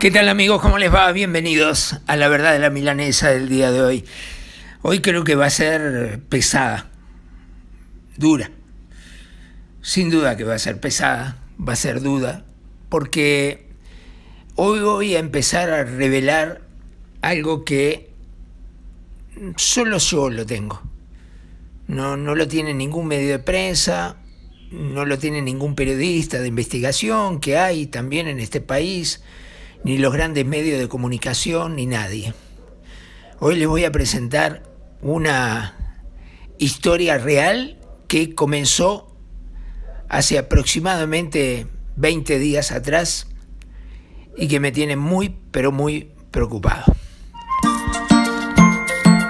¿Qué tal amigos? ¿Cómo les va? Bienvenidos a la verdad de la milanesa del día de hoy. Hoy creo que va a ser pesada, dura. Sin duda que va a ser pesada, va a ser duda, porque hoy voy a empezar a revelar algo que solo yo lo tengo. No, no lo tiene ningún medio de prensa, no lo tiene ningún periodista de investigación que hay también en este país ni los grandes medios de comunicación, ni nadie. Hoy les voy a presentar una historia real que comenzó hace aproximadamente 20 días atrás y que me tiene muy, pero muy preocupado.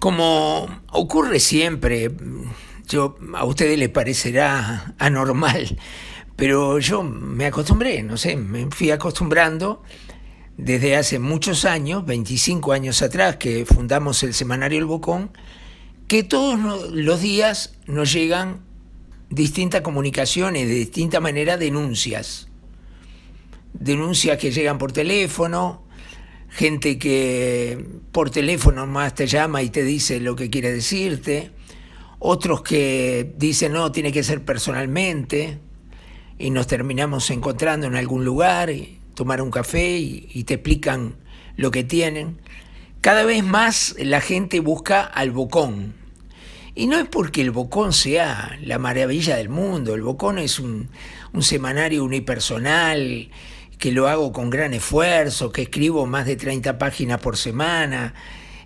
Como ocurre siempre, yo, a ustedes les parecerá anormal, pero yo me acostumbré, no sé, me fui acostumbrando desde hace muchos años, 25 años atrás, que fundamos el semanario El Bocón, que todos los días nos llegan distintas comunicaciones, de distinta manera denuncias. Denuncias que llegan por teléfono, gente que por teléfono más te llama y te dice lo que quiere decirte, otros que dicen no, tiene que ser personalmente y nos terminamos encontrando en algún lugar, y tomar un café y, te explican lo que tienen. Cada vez más la gente busca al bocón. Y no es porque el bocón sea la maravilla del mundo, el bocón es un semanario unipersonal que lo hago con gran esfuerzo, que escribo más de 30 páginas por semana.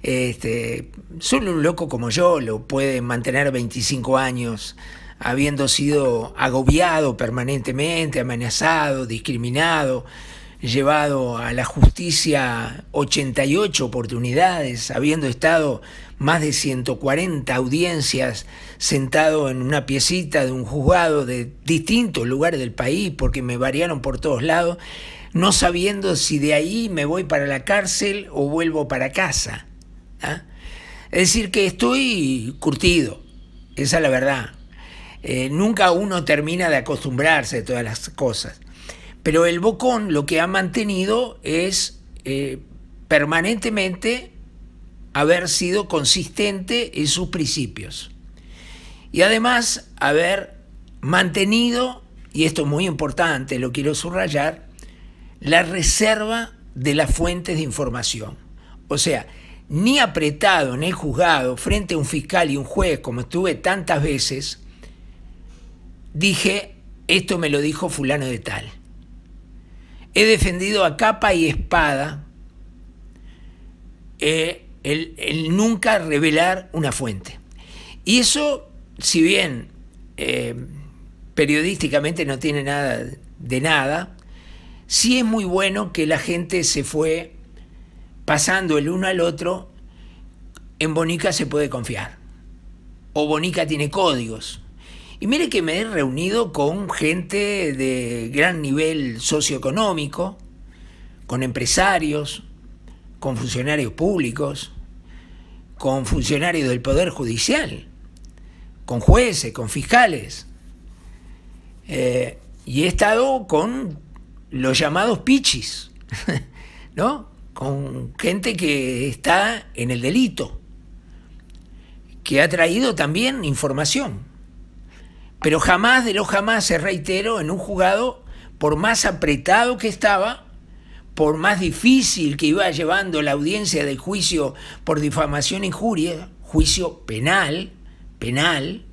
Este, solo un loco como yo lo puede mantener 25 años habiendo sido agobiado permanentemente, amenazado, discriminado, llevado a la justicia 88 oportunidades, habiendo estado más de 140 audiencias sentado en una piecita de un juzgado de distintos lugares del país, porque me variaron por todos lados, no sabiendo si de ahí me voy para la cárcel o vuelvo para casa. ¿ah? Es decir, que estoy curtido, esa es la verdad. Eh, nunca uno termina de acostumbrarse a todas las cosas. Pero el Bocón lo que ha mantenido es eh, permanentemente haber sido consistente en sus principios. Y además haber mantenido, y esto es muy importante, lo quiero subrayar, la reserva de las fuentes de información. O sea, ni apretado en el juzgado frente a un fiscal y un juez como estuve tantas veces, dije, esto me lo dijo fulano de tal He defendido a capa y espada eh, el, nunca revelar una fuente. Y eso, si bien eh, periodísticamente no tiene nada de nada, sí es muy bueno que la gente se fue pasando el uno al otro. En Bonica se puede confiar. O Bonica tiene códigos y mire que me he reunido con gente de gran nivel socioeconómico, con empresarios, con funcionarios públicos, con funcionarios del Poder Judicial, con jueces, con fiscales. Eh, y he estado con los llamados pichis, ¿no? Con gente que está en el delito, que ha traído también información. Pero jamás de lo jamás, se reitero, en un juzgado, por más apretado que estaba, por más difícil que iba llevando la audiencia del juicio por difamación e injuria, juicio penal, penal,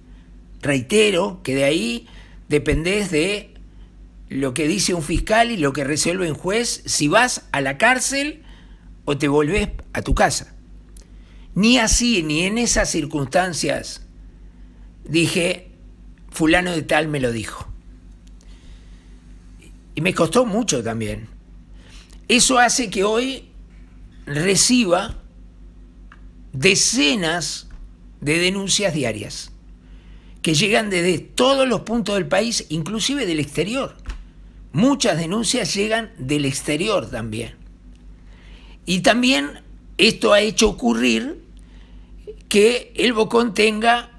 reitero que de ahí dependés de lo que dice un fiscal y lo que resuelve un juez, si vas a la cárcel o te volvés a tu casa. Ni así, ni en esas circunstancias, dije, fulano de tal me lo dijo. Y me costó mucho también. Eso hace que hoy reciba decenas de denuncias diarias que llegan desde todos los puntos del país, inclusive del exterior. Muchas denuncias llegan del exterior también. Y también esto ha hecho ocurrir que el Bocón tenga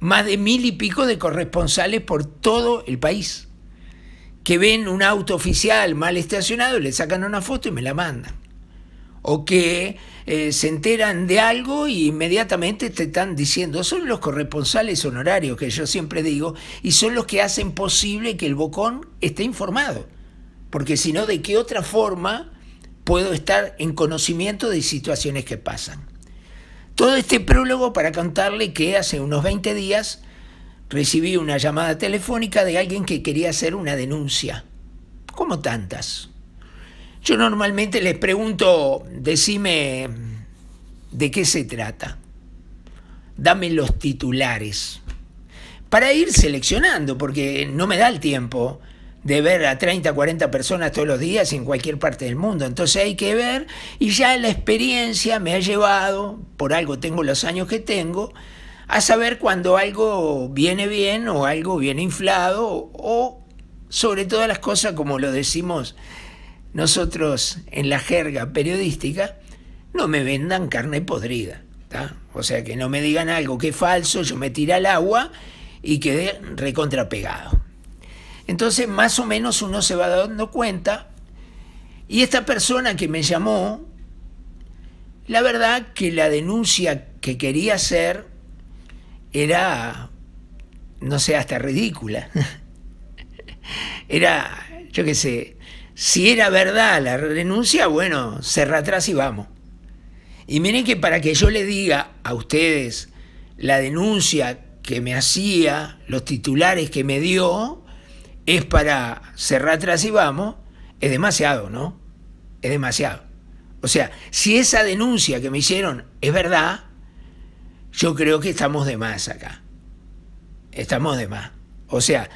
más de mil y pico de corresponsales por todo el país, que ven un auto oficial mal estacionado, le sacan una foto y me la mandan. O que eh, se enteran de algo y inmediatamente te están diciendo, son los corresponsales honorarios que yo siempre digo, y son los que hacen posible que el bocón esté informado. Porque si no, ¿de qué otra forma puedo estar en conocimiento de situaciones que pasan? Todo este prólogo para contarle que hace unos 20 días recibí una llamada telefónica de alguien que quería hacer una denuncia, como tantas. Yo normalmente les pregunto, decime de qué se trata, dame los titulares, para ir seleccionando, porque no me da el tiempo de ver a 30, 40 personas todos los días en cualquier parte del mundo. Entonces hay que ver y ya la experiencia me ha llevado, por algo tengo los años que tengo, a saber cuando algo viene bien o algo viene inflado o sobre todas las cosas como lo decimos nosotros en la jerga periodística, no me vendan carne podrida. O sea, que no me digan algo que es falso, yo me tiro al agua y quedé recontrapegado. Entonces, más o menos uno se va dando cuenta. Y esta persona que me llamó, la verdad que la denuncia que quería hacer era, no sé, hasta ridícula. Era, yo qué sé, si era verdad la denuncia, bueno, cerra atrás y vamos. Y miren que para que yo le diga a ustedes la denuncia que me hacía, los titulares que me dio, es para cerrar atrás y vamos, es demasiado, ¿no? Es demasiado. O sea, si esa denuncia que me hicieron es verdad, yo creo que estamos de más acá. Estamos de más. O sea,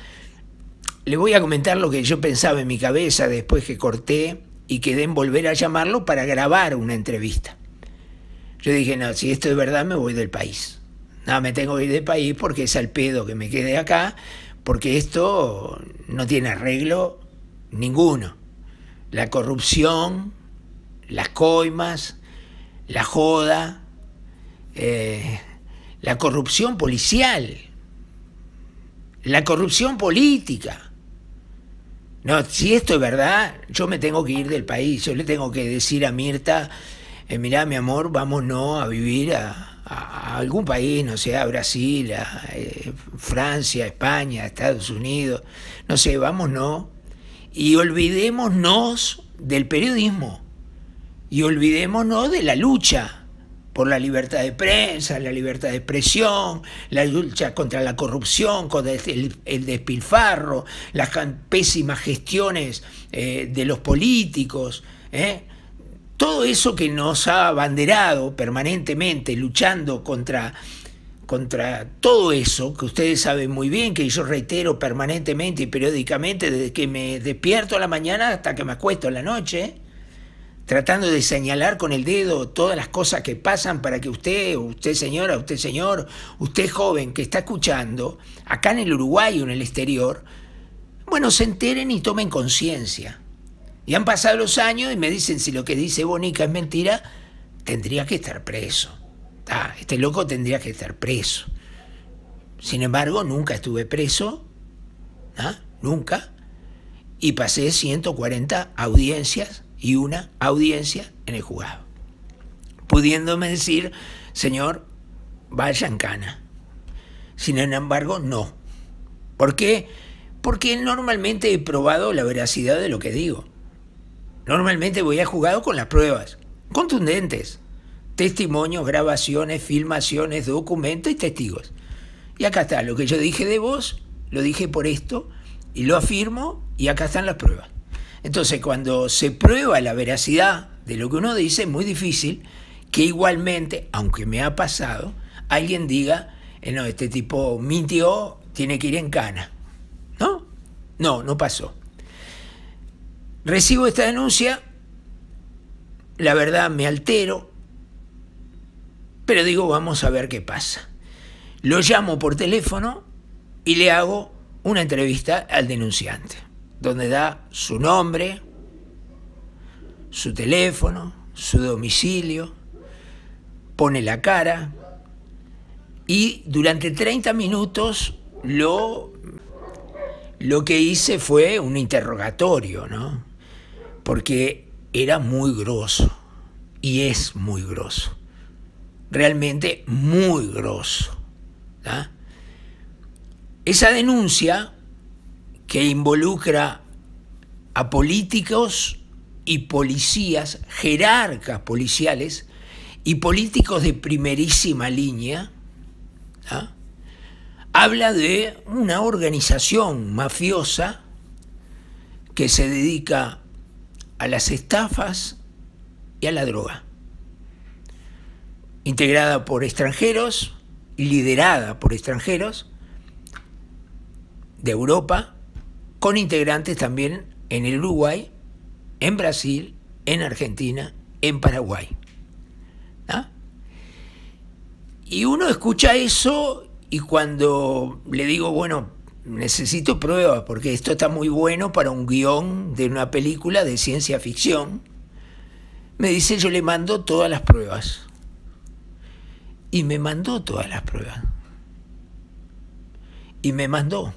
le voy a comentar lo que yo pensaba en mi cabeza después que corté y quedé en volver a llamarlo para grabar una entrevista. Yo dije, no, si esto es verdad me voy del país. No, me tengo que ir del país porque es al pedo que me quede acá, porque esto no tiene arreglo ninguno. La corrupción, las coimas, la joda, eh, la corrupción policial, la corrupción política. No, si esto es verdad, yo me tengo que ir del país, yo le tengo que decir a Mirta, mira, eh, mirá mi amor, vámonos a vivir a, algún país, no sé, Brasil, a eh, Francia, España, Estados Unidos, no sé, vámonos y olvidémonos del periodismo y olvidémonos de la lucha por la libertad de prensa, la libertad de expresión, la lucha contra la corrupción, contra el, despilfarro, las pésimas gestiones eh, de los políticos. ¿eh? todo eso que nos ha abanderado permanentemente luchando contra contra todo eso que ustedes saben muy bien, que yo reitero permanentemente y periódicamente desde que me despierto a la mañana hasta que me acuesto a la noche, tratando de señalar con el dedo todas las cosas que pasan para que usted, usted señora, usted señor, usted joven que está escuchando, acá en el Uruguay o en el exterior, bueno, se enteren y tomen conciencia. Y han pasado los años y me dicen, si lo que dice Bonica es mentira, tendría que estar preso. este loco tendría que estar preso. Sin embargo, nunca estuve preso, ¿ah? nunca, y pasé 140 audiencias y una audiencia en el juzgado, pudiéndome decir, señor, vaya en cana. Sin embargo, no. ¿Por qué? Porque normalmente he probado la veracidad de lo que digo. Normalmente voy a jugar con las pruebas, contundentes, testimonios, grabaciones, filmaciones, documentos y testigos. Y acá está, lo que yo dije de vos, lo dije por esto, y lo afirmo, y acá están las pruebas. Entonces, cuando se prueba la veracidad de lo que uno dice, es muy difícil que igualmente, aunque me ha pasado, alguien diga, eh, no, este tipo mintió, tiene que ir en cana. ¿No? No, no pasó. Recibo esta denuncia, la verdad me altero, pero digo, vamos a ver qué pasa. Lo llamo por teléfono y le hago una entrevista al denunciante, donde da su nombre, su teléfono, su domicilio, pone la cara y durante 30 minutos lo, lo que hice fue un interrogatorio, ¿no? porque era muy groso y es muy groso Realmente muy groso ¿ah? Esa denuncia que involucra a políticos y policías, jerarcas policiales y políticos de primerísima línea, ¿ah? habla de una organización mafiosa que se dedica a las estafas y a la droga. Integrada por extranjeros, y liderada por extranjeros de Europa, con integrantes también en el Uruguay, en Brasil, en Argentina, en Paraguay. ¿ah? Y uno escucha eso y cuando le digo, bueno, necesito pruebas porque esto está muy bueno para un guión de una película de ciencia ficción. Me dice, yo le mando todas las pruebas. Y me mandó todas las pruebas. Y me mandó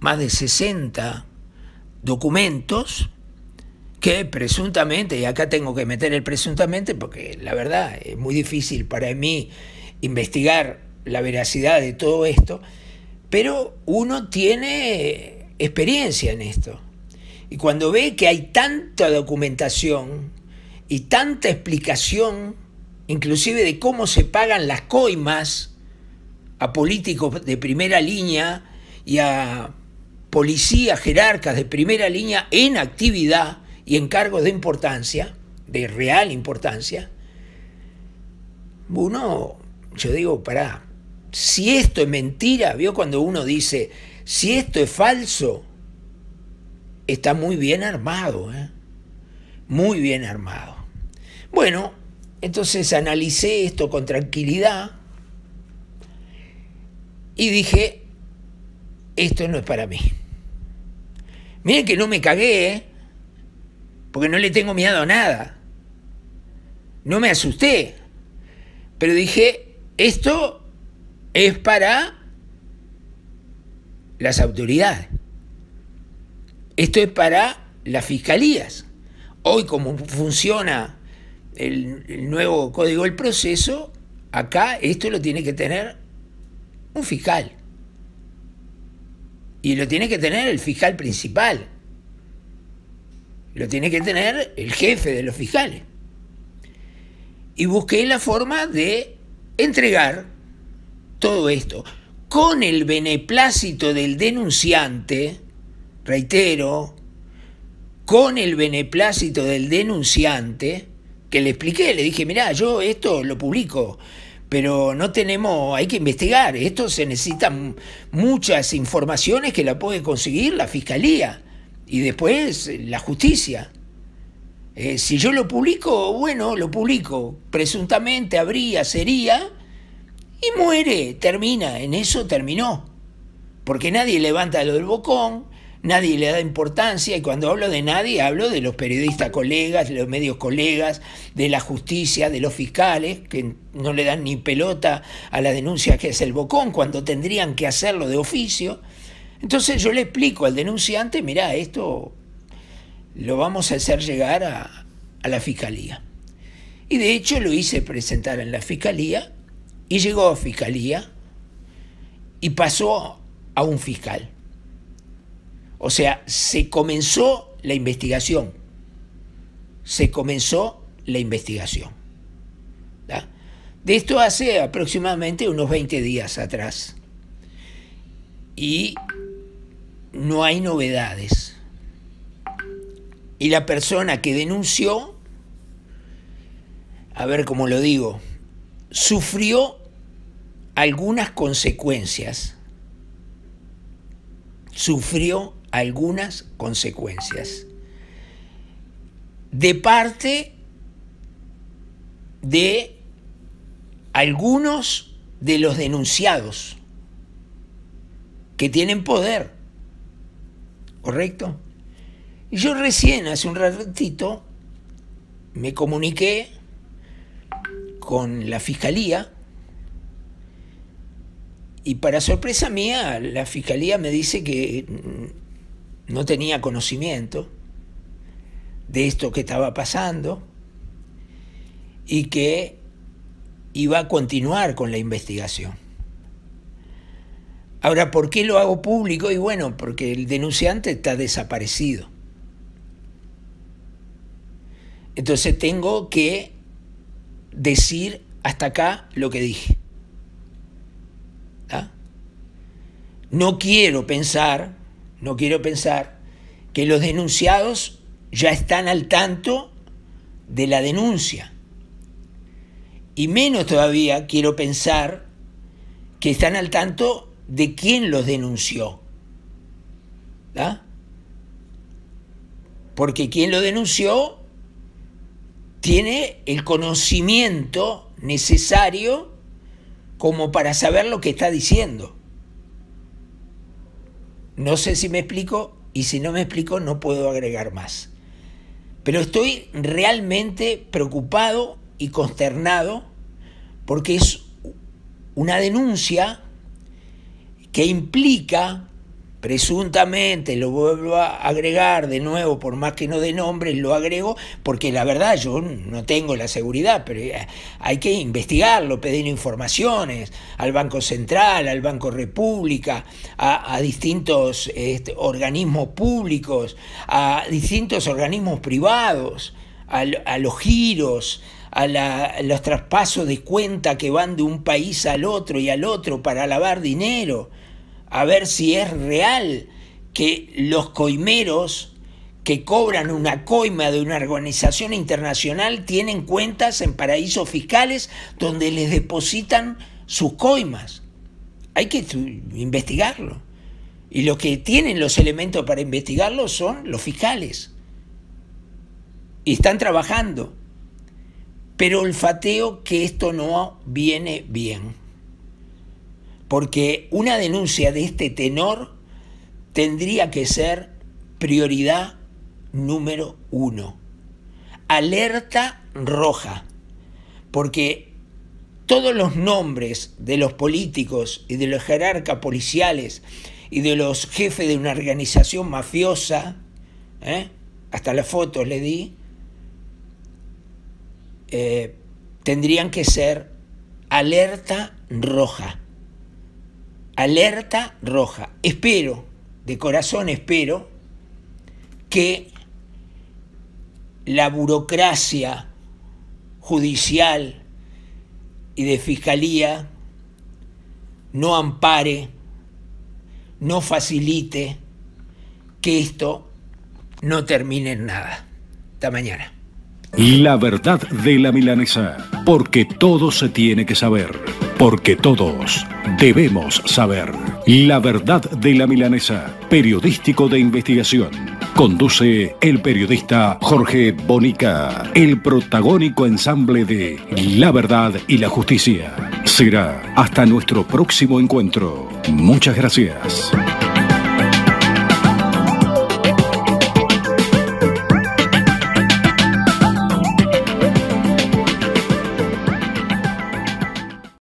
más de 60 documentos que presuntamente, y acá tengo que meter el presuntamente porque la verdad es muy difícil para mí investigar la veracidad de todo esto, pero uno tiene experiencia en esto. Y cuando ve que hay tanta documentación y tanta explicación, inclusive de cómo se pagan las coimas a políticos de primera línea y a policías jerarcas de primera línea en actividad y en cargos de importancia, de real importancia, uno, yo digo, para si esto es mentira, vio cuando uno dice, si esto es falso, está muy bien armado, ¿eh? muy bien armado. Bueno, entonces analicé esto con tranquilidad y dije, esto no es para mí. Miren que no me cagué, ¿eh? porque no le tengo miedo a nada. No me asusté, pero dije, esto es para las autoridades. Esto es para las fiscalías. Hoy como funciona el, nuevo código del proceso, acá esto lo tiene que tener un fiscal. Y lo tiene que tener el fiscal principal. Lo tiene que tener el jefe de los fiscales. Y busqué la forma de entregar todo esto, con el beneplácito del denunciante, reitero, con el beneplácito del denunciante, que le expliqué, le dije, mirá, yo esto lo publico, pero no tenemos, hay que investigar, esto se necesitan muchas informaciones que la puede conseguir la fiscalía y después eh, la justicia. Eh, si yo lo publico, bueno, lo publico, presuntamente habría, sería, y muere, termina, en eso terminó. Porque nadie levanta lo del bocón, nadie le da importancia, y cuando hablo de nadie, hablo de los periodistas colegas, de los medios colegas, de la justicia, de los fiscales, que no le dan ni pelota a la denuncia que es el bocón, cuando tendrían que hacerlo de oficio. Entonces yo le explico al denunciante, mirá, esto lo vamos a hacer llegar a, a la fiscalía. Y de hecho lo hice presentar en la fiscalía y llegó a fiscalía y pasó a un fiscal. O sea, se comenzó la investigación. Se comenzó la investigación. De esto hace aproximadamente unos 20 días atrás. Y no hay novedades. Y la persona que denunció, a ver cómo lo digo, sufrió algunas consecuencias, sufrió algunas consecuencias de parte de algunos de los denunciados que tienen poder, ¿correcto? Yo recién, hace un ratito, me comuniqué con la fiscalía y para sorpresa mía la fiscalía me dice que no tenía conocimiento de esto que estaba pasando y que iba a continuar con la investigación. Ahora, ¿por qué lo hago público? Y bueno, porque el denunciante está desaparecido. Entonces tengo que decir hasta acá lo que dije. ¿Ah? No quiero pensar, no quiero pensar que los denunciados ya están al tanto de la denuncia. Y menos todavía quiero pensar que están al tanto de quién los denunció. ¿Ah? Porque quién lo denunció tiene el conocimiento necesario como para saber lo que está diciendo. No sé si me explico y si no me explico no puedo agregar más. Pero estoy realmente preocupado y consternado porque es una denuncia que implica presuntamente, lo vuelvo a agregar de nuevo, por más que no de nombres, lo agrego, porque la verdad yo no tengo la seguridad, pero eh, hay que investigarlo, pedir informaciones al Banco Central, al Banco República, a, distintos este, organismos públicos, a distintos organismos privados, a, los giros, a, los traspasos de cuenta que van de un país al otro y al otro para lavar dinero a ver si es real que los coimeros que cobran una coima de una organización internacional tienen cuentas en paraísos fiscales donde les depositan sus coimas. Hay que investigarlo. Y los que tienen los elementos para investigarlo son los fiscales. Y están trabajando. Pero olfateo que esto no viene bien porque una denuncia de este tenor tendría que ser prioridad número uno. Alerta roja, porque todos los nombres de los políticos y de los jerarcas policiales y de los jefes de una organización mafiosa, ¿eh? hasta las fotos le di, eh, tendrían que ser alerta roja alerta roja. Espero, de corazón espero, que la burocracia judicial y de fiscalía no ampare, no facilite que esto no termine en nada. Hasta mañana. La verdad de la milanesa, porque todo se tiene que saber porque todos debemos saber. La verdad de la milanesa, periodístico de investigación. Conduce el periodista Jorge Bonica, el protagónico ensamble de La verdad y la justicia. Será hasta nuestro próximo encuentro. Muchas gracias.